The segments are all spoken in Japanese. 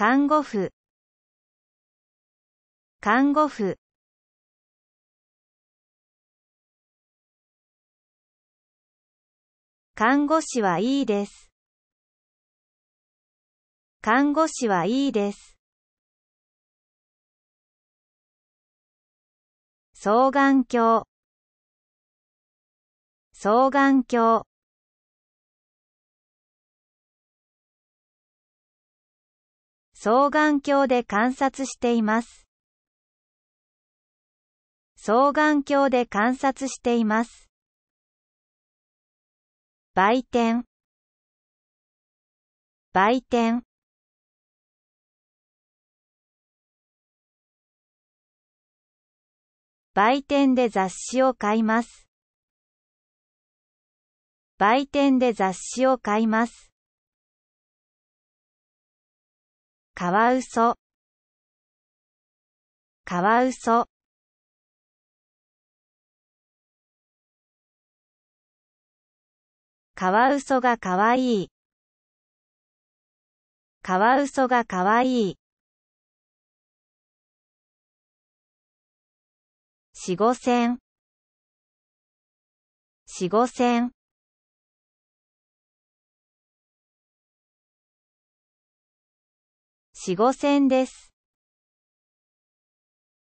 看護婦看護婦看護師はいいです。看護師はいいです。双眼鏡双眼鏡双眼鏡で観察しています。双眼鏡で観察しています。売店売店売店で雑誌を買います。売店で雑誌を買います。カワウソカワウソカワウソがかわいいカワウソがかわいい四五線四五線四五線です。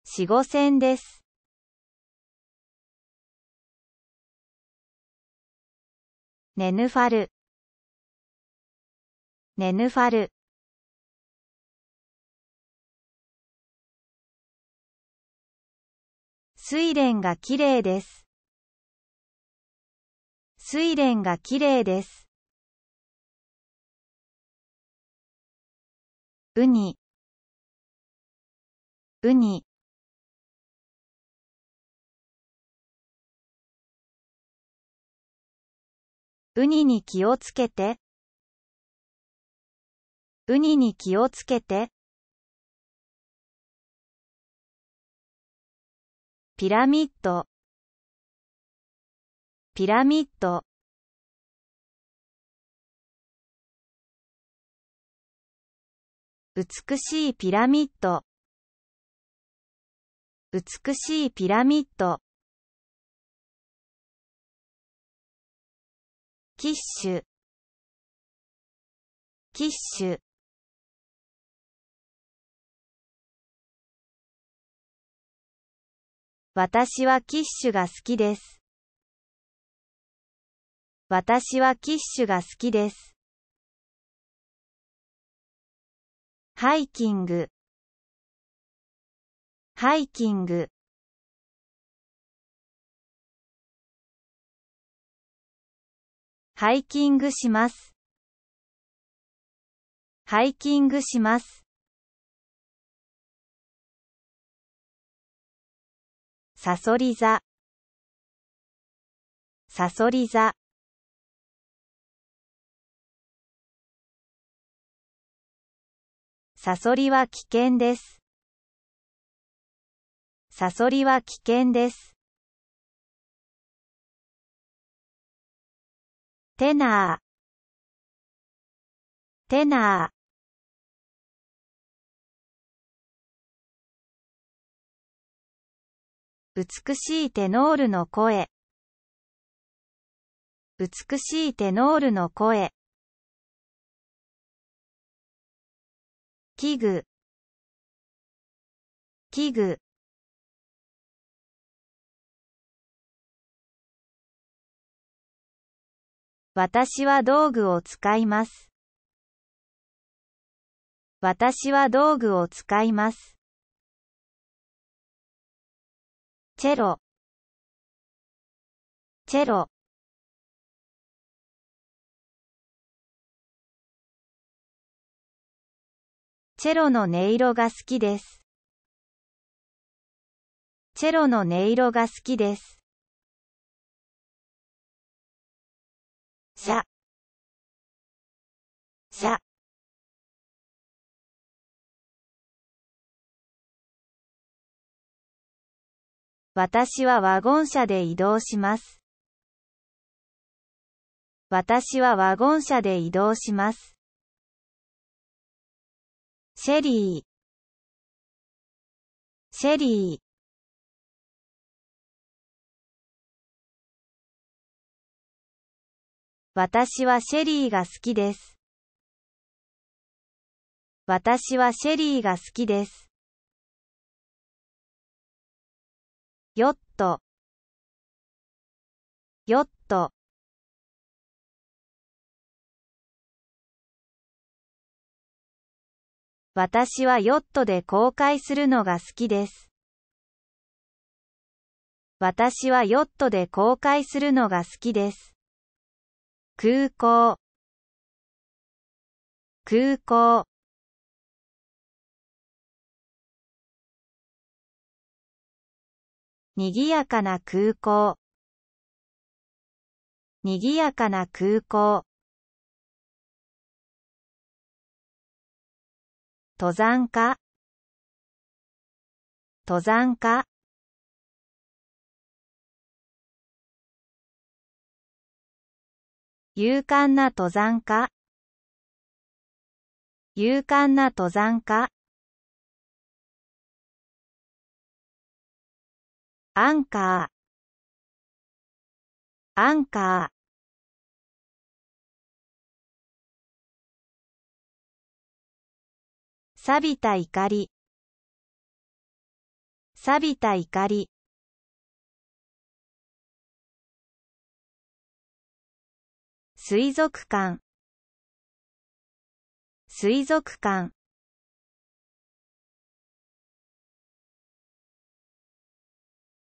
四五んです。ネヌファルネヌファル睡蓮がれいです。睡蓮がれいです。ウニウニウニに気をつけてウニに気をつけてピラミッドピラミッド美しいピラミッド美しいピラミッドキッシュキッシュ私はキッシュが好きです。私はキッシュが好きです。ハイキングハイキングハイキングします。ハイキングします。サソリ座サソリ座サソリは危険です。サソリは危険です。テナーテナー美しいテノールの声美しいテノールの声器具器具私は道具を使います。私は道具を使います。チェロチェロチェロの音色が好きです。チェロの音色が好きです。シャシャ私はワゴン車で移動します。私はワゴン車で移動します。シェリーシェリー私はシェリーが好きです。私はシェリーが好きです。ヨットヨット私はヨットで航海するのが好きです。私はヨットで航海するのが好きです。空港空港にぎやかな空港にぎやかな空港登山家登山家勇敢な登山家勇敢な登山家アンカーアンカー錆びた怒り錆びた怒り水族館水族館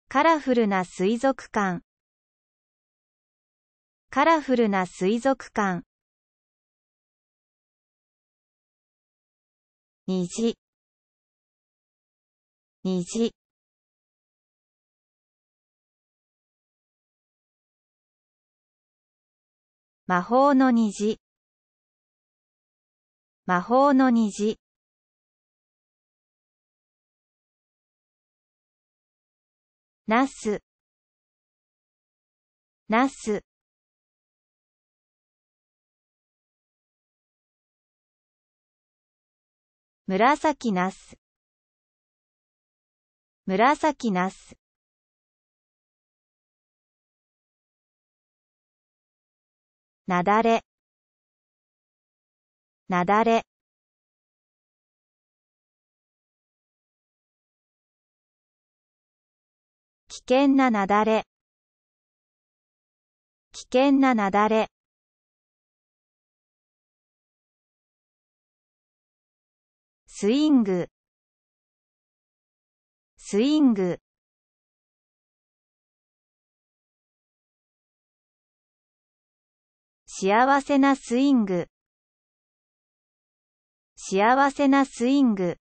カラフルな水族館カラフルな水族館虹虹魔法の虹魔法の虹ナスナス紫なす紫なす雪崩雪崩危険な雪崩危険な雪崩スイングスイング幸せなスイング幸せなスイング